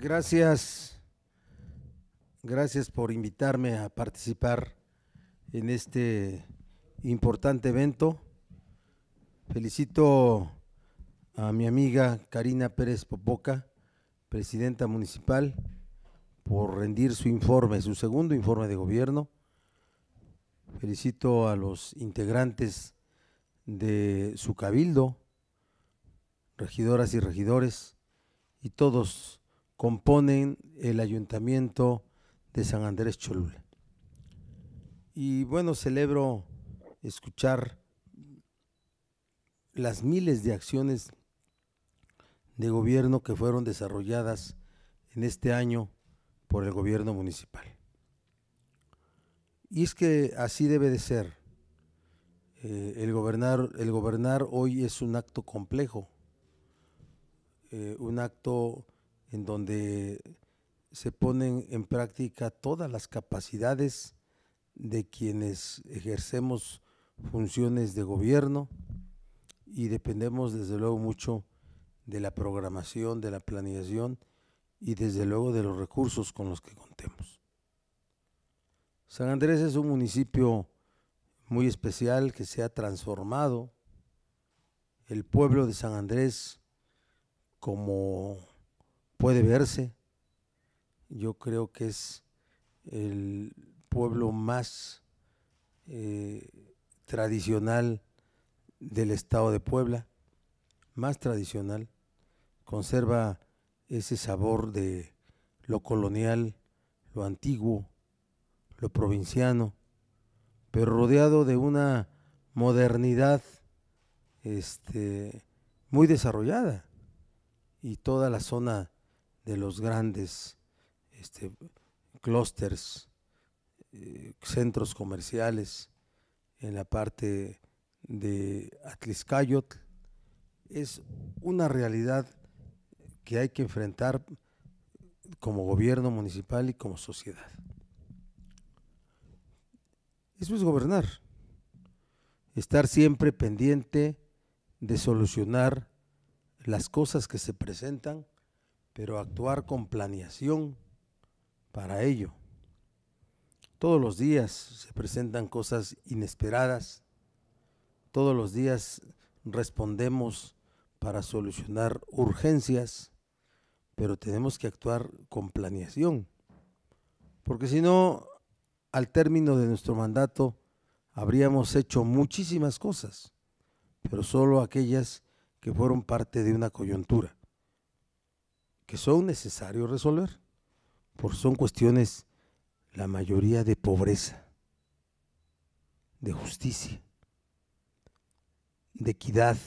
Gracias. Gracias por invitarme a participar en este importante evento. Felicito a mi amiga Karina Pérez Popoca, presidenta municipal, por rendir su informe, su segundo informe de gobierno. Felicito a los integrantes de su cabildo, regidoras y regidores, y todos componen el ayuntamiento de San Andrés Cholula. Y bueno, celebro escuchar las miles de acciones de gobierno que fueron desarrolladas en este año por el gobierno municipal. Y es que así debe de ser. Eh, el, gobernar, el gobernar hoy es un acto complejo, eh, un acto en donde se ponen en práctica todas las capacidades de quienes ejercemos funciones de gobierno y dependemos desde luego mucho de la programación, de la planeación y desde luego de los recursos con los que contemos. San Andrés es un municipio muy especial que se ha transformado. El pueblo de San Andrés como puede verse. Yo creo que es el pueblo más eh, tradicional del estado de Puebla, más tradicional, conserva ese sabor de lo colonial, lo antiguo, lo provinciano, pero rodeado de una modernidad este, muy desarrollada. Y toda la zona de los grandes este, eh, centros comerciales en la parte de Atliscayot, es una realidad que hay que enfrentar como gobierno municipal y como sociedad. Eso es gobernar, estar siempre pendiente de solucionar las cosas que se presentan pero actuar con planeación para ello. Todos los días se presentan cosas inesperadas, todos los días respondemos para solucionar urgencias, pero tenemos que actuar con planeación, porque si no, al término de nuestro mandato habríamos hecho muchísimas cosas, pero solo aquellas que fueron parte de una coyuntura que son necesarios resolver, porque son cuestiones, la mayoría de pobreza, de justicia, de equidad.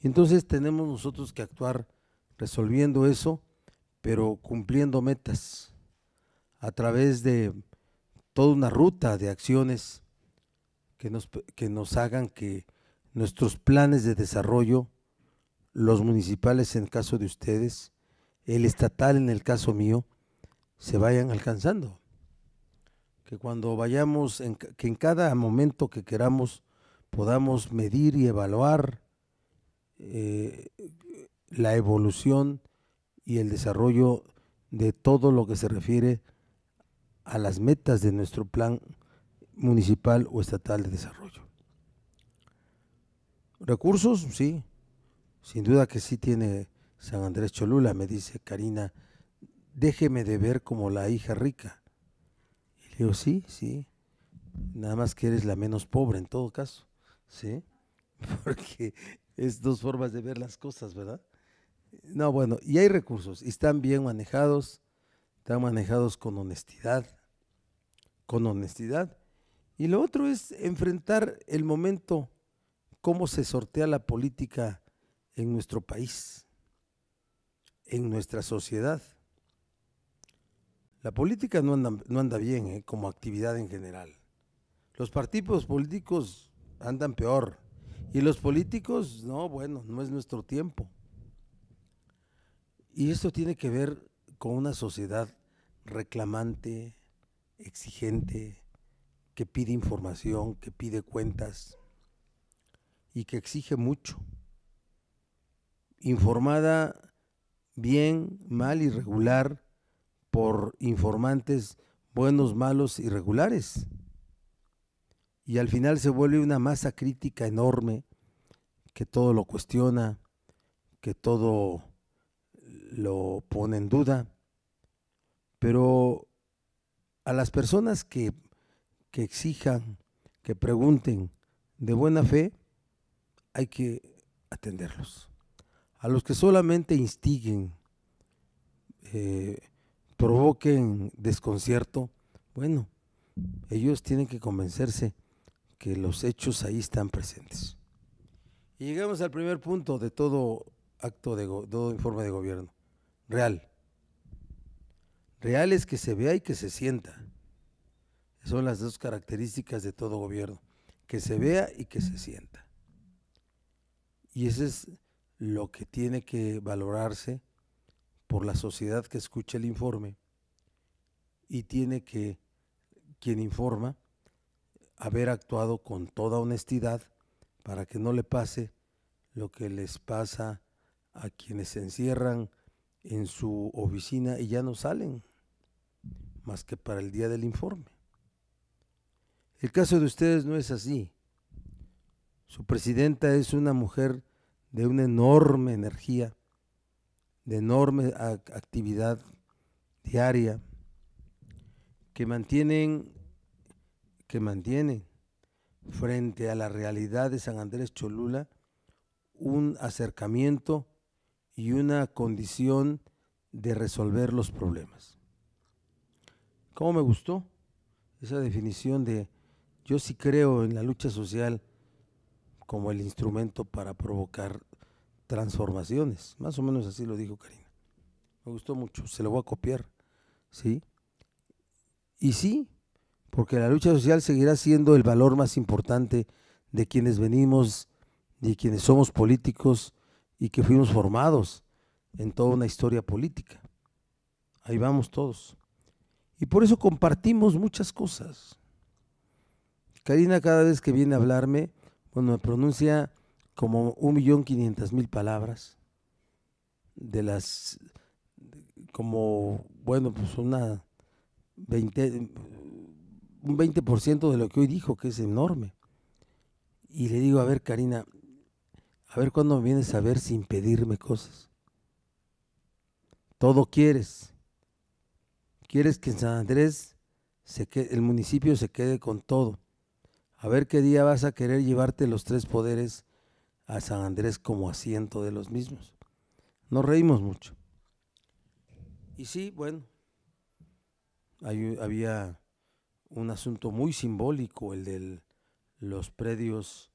Y entonces tenemos nosotros que actuar resolviendo eso, pero cumpliendo metas a través de toda una ruta de acciones que nos, que nos hagan que nuestros planes de desarrollo los municipales en el caso de ustedes, el estatal en el caso mío, se vayan alcanzando. Que cuando vayamos, que en cada momento que queramos podamos medir y evaluar eh, la evolución y el desarrollo de todo lo que se refiere a las metas de nuestro plan municipal o estatal de desarrollo. Recursos, sí, sin duda que sí tiene San Andrés Cholula, me dice Karina, déjeme de ver como la hija rica. Y le digo, sí, sí, nada más que eres la menos pobre en todo caso, ¿sí? Porque es dos formas de ver las cosas, ¿verdad? No, bueno, y hay recursos, y están bien manejados, están manejados con honestidad, con honestidad. Y lo otro es enfrentar el momento, cómo se sortea la política en nuestro país, en nuestra sociedad. La política no anda, bien ¿eh? como actividad en general. Los partidos políticos andan peor. Y los políticos, no, bueno, no es nuestro tiempo. Y esto tiene que ver con una sociedad reclamante, exigente, que pide información, que pide cuentas y que exige mucho informada bien, mal, irregular, por informantes buenos, malos, irregulares. Y al final se vuelve una masa crítica enorme que todo lo cuestiona, que todo lo pone en duda. Pero a las personas que, que exijan, que pregunten de buena fe, hay que atenderlos a los que solamente instiguen, eh, provoquen desconcierto, bueno, ellos tienen que convencerse que los hechos ahí están presentes. Y llegamos al primer punto de todo acto de todo informe de gobierno. Real. Real es que se vea y que se sienta. Son las dos características de todo gobierno. Que se vea y que se sienta. Y ese es lo que tiene que valorarse por la sociedad que escucha el informe y tiene que quien informa haber actuado con toda honestidad para que no le pase lo que les pasa a quienes se encierran en su oficina y ya no salen más que para el día del informe. El caso de ustedes no es así. Su presidenta es una mujer de una enorme energía, de enorme actividad diaria, que mantienen, que mantienen frente a la realidad de San Andrés Cholula un acercamiento y una condición de resolver los problemas. ¿Cómo me gustó esa definición de yo sí creo en la lucha social como el instrumento para provocar transformaciones. Más o menos así lo dijo Karina. Me gustó mucho, se lo voy a copiar. ¿Sí? Y sí, porque la lucha social seguirá siendo el valor más importante de quienes venimos, de quienes somos políticos y que fuimos formados en toda una historia política. Ahí vamos todos. Y por eso compartimos muchas cosas. Karina cada vez que viene a hablarme, bueno, me pronuncia como un millón quinientas mil palabras de las como bueno pues una 20 un 20% de lo que hoy dijo que es enorme y le digo a ver Karina a ver cuándo vienes a ver sin pedirme cosas todo quieres quieres que en San Andrés se que el municipio se quede con todo a ver qué día vas a querer llevarte los tres poderes a San Andrés como asiento de los mismos. Nos reímos mucho. Y sí, bueno, había un asunto muy simbólico, el de los predios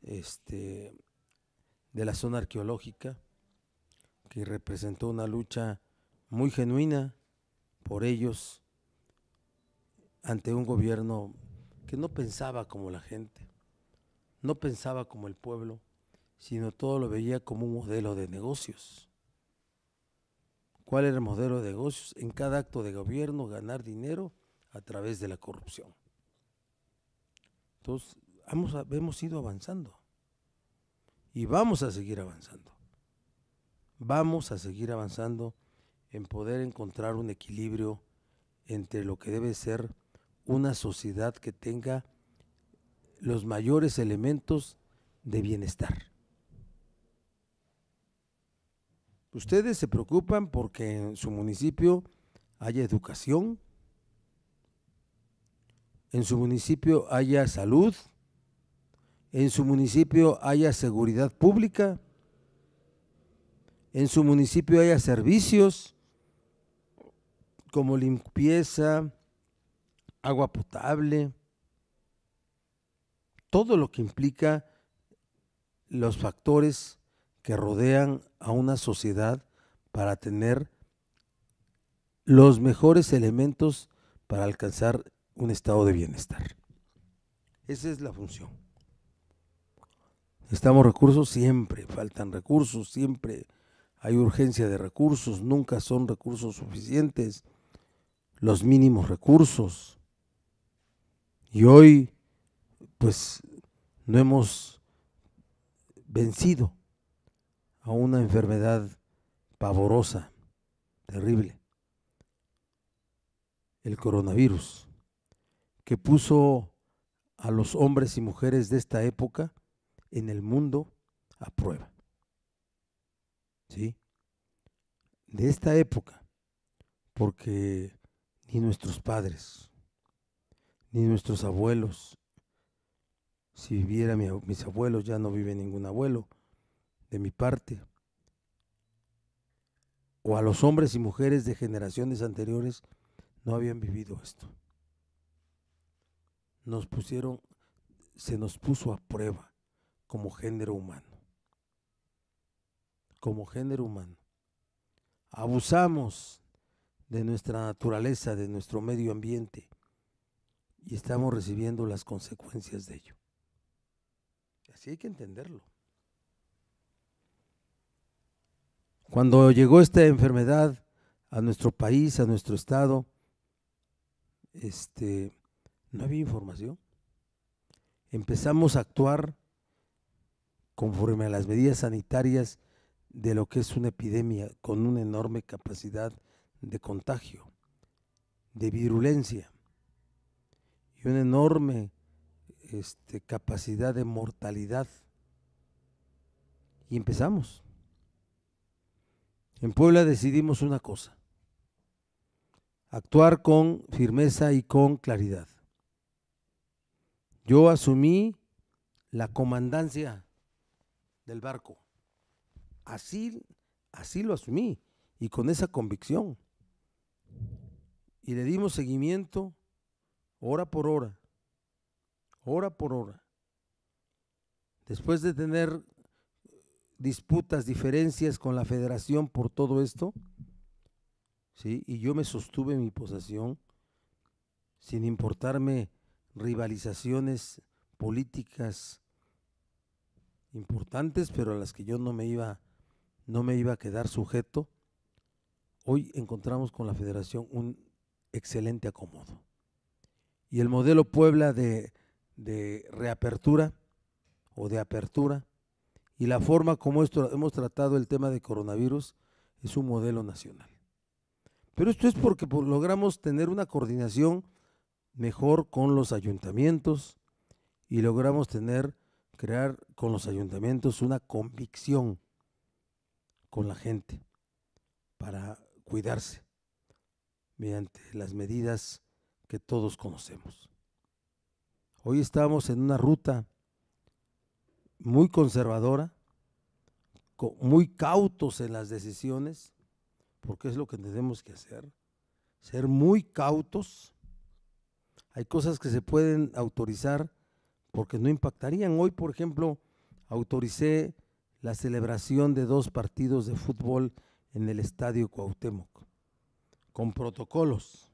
este, de la zona arqueológica, que representó una lucha muy genuina por ellos ante un gobierno que no pensaba como la gente, no pensaba como el pueblo, sino todo lo veía como un modelo de negocios. ¿Cuál era el modelo de negocios? En cada acto de gobierno ganar dinero a través de la corrupción. Entonces, hemos, hemos ido avanzando y vamos a seguir avanzando. Vamos a seguir avanzando en poder encontrar un equilibrio entre lo que debe ser una sociedad que tenga los mayores elementos de bienestar. Ustedes se preocupan porque en su municipio haya educación, en su municipio haya salud, en su municipio haya seguridad pública, en su municipio haya servicios como limpieza, agua potable, todo lo que implica los factores que rodean a una sociedad para tener los mejores elementos para alcanzar un estado de bienestar. Esa es la función. Estamos recursos siempre, faltan recursos, siempre hay urgencia de recursos, nunca son recursos suficientes, los mínimos recursos, y hoy, pues, no hemos vencido a una enfermedad pavorosa, terrible, el coronavirus, que puso a los hombres y mujeres de esta época en el mundo a prueba. ¿Sí? De esta época, porque ni nuestros padres, ni nuestros abuelos. Si viviera mis abuelos, ya no vive ningún abuelo de mi parte. O a los hombres y mujeres de generaciones anteriores no habían vivido esto. Nos pusieron, se nos puso a prueba como género humano. Como género humano. Abusamos de nuestra naturaleza, de nuestro medio ambiente y estamos recibiendo las consecuencias de ello. Así hay que entenderlo. Cuando llegó esta enfermedad a nuestro país, a nuestro estado, este, no había información. Empezamos a actuar conforme a las medidas sanitarias de lo que es una epidemia con una enorme capacidad de contagio, de virulencia una enorme este, capacidad de mortalidad. Y empezamos. En Puebla decidimos una cosa, actuar con firmeza y con claridad. Yo asumí la comandancia del barco. Así, así lo asumí y con esa convicción. Y le dimos seguimiento hora por hora, hora por hora. Después de tener disputas, diferencias con la federación por todo esto, ¿sí? y yo me sostuve en mi posesión, sin importarme rivalizaciones políticas importantes, pero a las que yo no me iba, no me iba a quedar sujeto, hoy encontramos con la federación un excelente acomodo y el modelo Puebla de, reapertura o de apertura y la forma como esto, hemos tratado el tema de coronavirus es un modelo nacional. Pero esto es porque pues, logramos tener una coordinación mejor con los ayuntamientos y logramos tener, crear con los ayuntamientos una convicción con la gente para cuidarse mediante las medidas que todos conocemos. Hoy estamos en una ruta muy conservadora, muy cautos en las decisiones, porque es lo que tenemos que hacer, ser muy cautos. Hay cosas que se pueden autorizar porque no impactarían. Hoy, por ejemplo, autoricé la celebración de dos partidos de fútbol en el Estadio Cuauhtémoc, con protocolos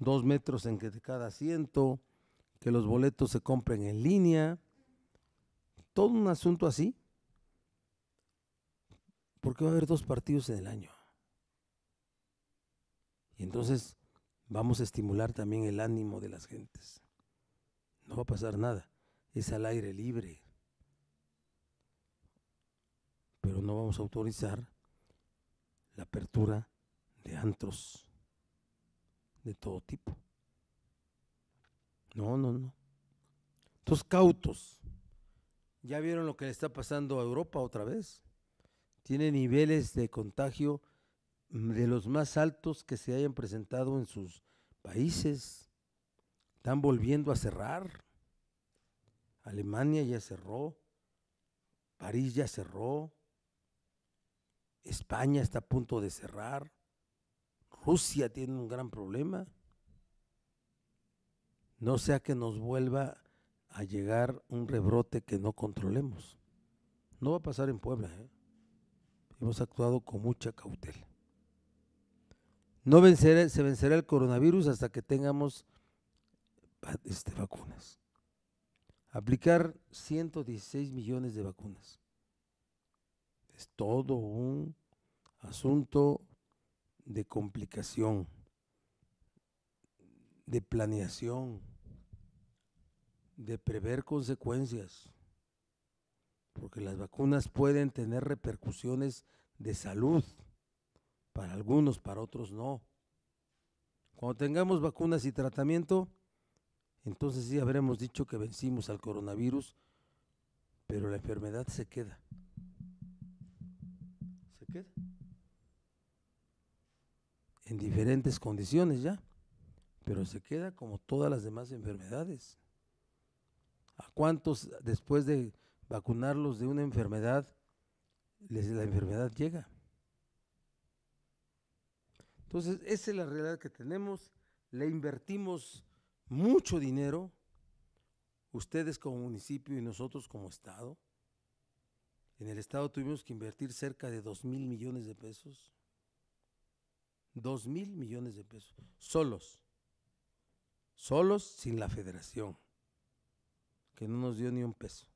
dos metros en cada asiento, que los boletos se compren en línea, todo un asunto así, porque va a haber dos partidos en el año. Y entonces vamos a estimular también el ánimo de las gentes. No va a pasar nada, es al aire libre. Pero no vamos a autorizar la apertura de antros de todo tipo. No, no, no. Estos cautos, ya vieron lo que le está pasando a Europa otra vez. Tiene niveles de contagio mm, de los más altos que se hayan presentado en sus países. Están volviendo a cerrar. Alemania ya cerró, París ya cerró, España está a punto de cerrar. Rusia tiene un gran problema. No sea que nos vuelva a llegar un rebrote que no controlemos. No va a pasar en Puebla. ¿eh? Hemos actuado con mucha cautela. No se vencerá el coronavirus hasta que tengamos ah, este, vacunas. Aplicar 116 millones de vacunas. Es todo un asunto de complicación, de planeación, de prever consecuencias, porque las vacunas pueden tener repercusiones de salud, para algunos, para otros no. Cuando tengamos vacunas y tratamiento, entonces sí habremos dicho que vencimos al coronavirus, pero la enfermedad se queda. Se queda en diferentes condiciones ya, pero se queda como todas las demás enfermedades. ¿A cuántos después de vacunarlos de una enfermedad, les, la enfermedad llega? Entonces, esa es la realidad que tenemos. Le invertimos mucho dinero, ustedes como municipio y nosotros como Estado. En el Estado tuvimos que invertir cerca de 2 mil millones de pesos 2 mil millones de pesos, solos, solos sin la federación, que no nos dio ni un peso.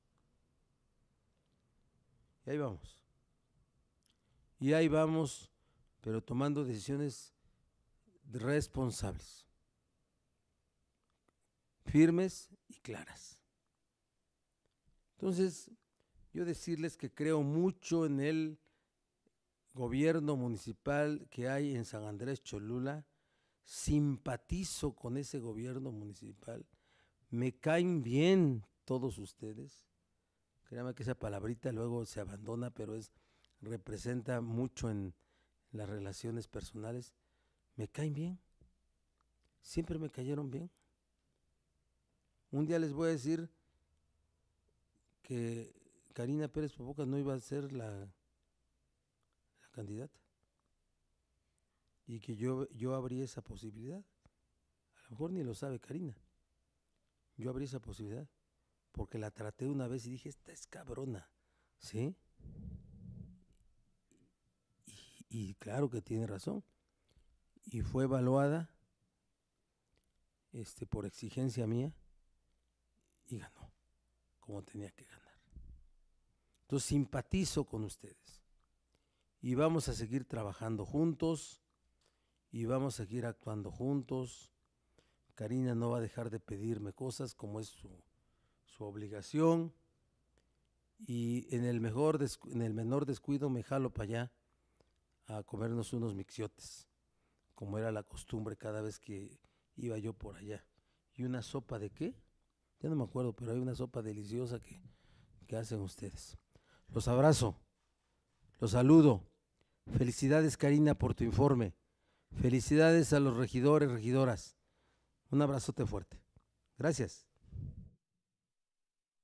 Y ahí vamos. Y ahí vamos, pero tomando decisiones responsables, firmes y claras. Entonces, yo decirles que creo mucho en él gobierno municipal que hay en San Andrés Cholula, simpatizo con ese gobierno municipal, me caen bien todos ustedes. Créame que esa palabrita luego se abandona, pero es representa mucho en las relaciones personales. Me caen bien. Siempre me cayeron bien. Un día les voy a decir que Karina Pérez Popocas no iba a ser la candidata. Y que yo, yo abrí esa posibilidad. A lo mejor ni lo sabe Karina. Yo abrí esa posibilidad porque la traté una vez y dije, esta es cabrona, ¿sí? Y, y claro que tiene razón. Y fue evaluada este, por exigencia mía y ganó como tenía que ganar. Entonces simpatizo con ustedes y vamos a seguir trabajando juntos y vamos a seguir actuando juntos. Karina no va a dejar de pedirme cosas como es su, obligación y en el, mejor en el menor descuido me jalo para allá a comernos unos mixiotes, como era la costumbre cada vez que iba yo por allá. ¿Y una sopa de qué? Ya no me acuerdo, pero hay una sopa deliciosa que, que hacen ustedes. Los abrazo, los saludo. Felicidades Karina por tu informe. Felicidades a los regidores, regidoras. Un abrazote fuerte. Gracias.